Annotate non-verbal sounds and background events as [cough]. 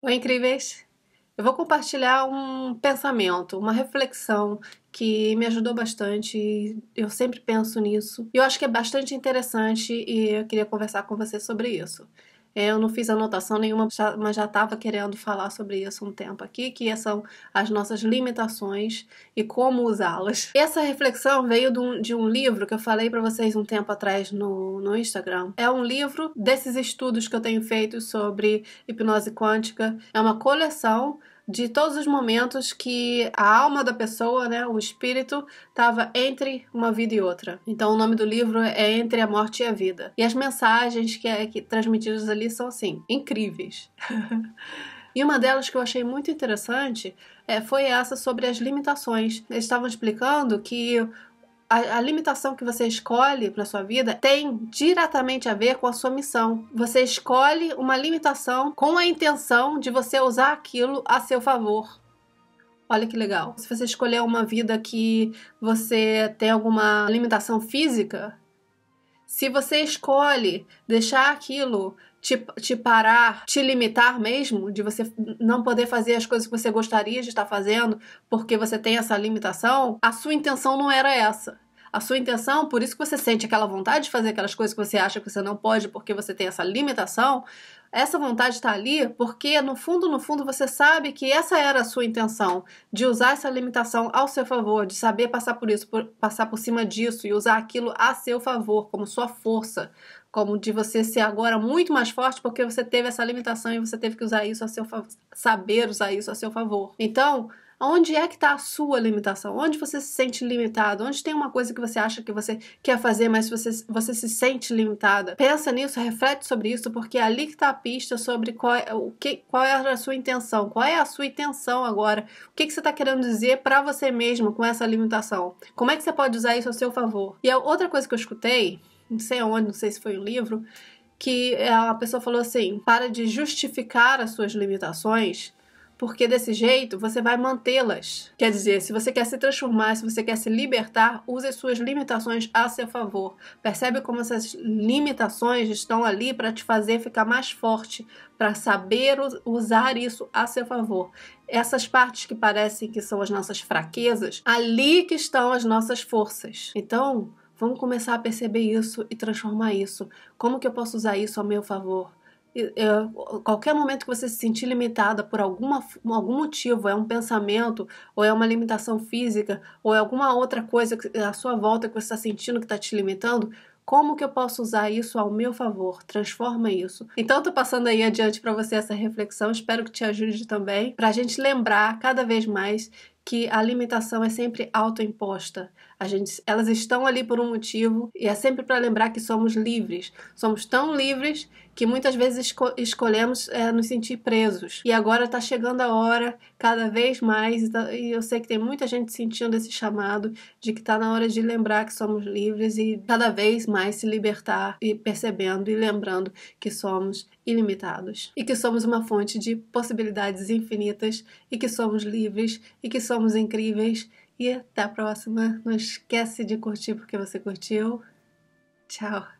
Oi, incríveis! Eu vou compartilhar um pensamento, uma reflexão que me ajudou bastante. Eu sempre penso nisso. E eu acho que é bastante interessante e eu queria conversar com você sobre isso. É, eu não fiz anotação nenhuma, mas já estava querendo falar sobre isso um tempo aqui, que é, são as nossas limitações e como usá-las. Essa reflexão veio de um, de um livro que eu falei para vocês um tempo atrás no, no Instagram. É um livro desses estudos que eu tenho feito sobre hipnose quântica. É uma coleção de todos os momentos que a alma da pessoa, né, o espírito, estava entre uma vida e outra. Então o nome do livro é Entre a Morte e a Vida. E as mensagens que, é, que transmitidas ali são assim, incríveis. [laughs] E uma delas que eu achei muito interessante é, foi essa sobre as limitações. Eles estavam explicando que a, a, limitação que você escolhe para sua vida tem diretamente a ver com a sua missão. Você escolhe uma limitação com a intenção de você usar aquilo a seu favor. Olha que legal. Se você escolher uma vida que você tem alguma limitação física, se você escolhe deixar aquilo te, te, parar, te limitar mesmo, de você não poder fazer as coisas que você gostaria de estar fazendo porque você tem essa limitação, a sua intenção não era essa a sua intenção, por isso que você sente aquela vontade de fazer aquelas coisas que você acha que você não pode porque você tem essa limitação, essa vontade está ali porque no fundo, no fundo, você sabe que essa era a sua intenção, de usar essa limitação ao seu favor, de saber passar por isso, por, passar por cima disso e usar aquilo a seu favor, como sua força, como de você ser agora muito mais forte porque você teve essa limitação e você teve que usar isso a seu favor, saber usar isso a seu favor. Então, Onde é que está a sua limitação? Onde você se sente limitado? Onde tem uma coisa que você acha que você quer fazer, mas você, você se sente limitada? Pensa nisso, reflete sobre isso, porque é ali que está a pista sobre qual, é, o que, qual é a sua intenção. Qual é a sua intenção agora? O que, que você está querendo dizer para você mesmo com essa limitação? Como é que você pode usar isso a seu favor? E a outra coisa que eu escutei, não sei onde, não sei se foi um livro, que a pessoa falou assim: para de justificar as suas limitações porque desse jeito você vai mantê-las. Quer dizer, se você quer se transformar, se você quer se libertar, use suas limitações a seu favor. Percebe como essas limitações estão ali para te fazer ficar mais forte, para saber usar isso a seu favor. Essas partes que parecem que são as nossas fraquezas, ali que estão as nossas forças. Então, vamos começar a perceber isso e transformar isso. Como que eu posso usar isso a meu favor? É, qualquer momento que você se sentir limitada por alguma, algum motivo, é um pensamento, ou é uma limitação física, ou é alguma outra coisa à sua volta que você está sentindo que está te limitando, como que eu posso usar isso ao meu favor? Transforma isso. Então, estou passando aí adiante para você essa reflexão, espero que te ajude também, para a gente lembrar cada vez mais que a limitação é sempre autoimposta. A gente, elas estão ali por um motivo e é sempre para lembrar que somos livres. Somos tão livres que muitas vezes esco escolhemos é, nos sentir presos. E agora está chegando a hora, cada vez mais, e, tá, e eu sei que tem muita gente sentindo esse chamado de que está na hora de lembrar que somos livres e cada vez mais se libertar e percebendo e lembrando que somos ilimitados e que somos uma fonte de possibilidades infinitas e que somos livres e que somos incríveis e até a próxima. Não esquece de curtir porque você curtiu. Tchau.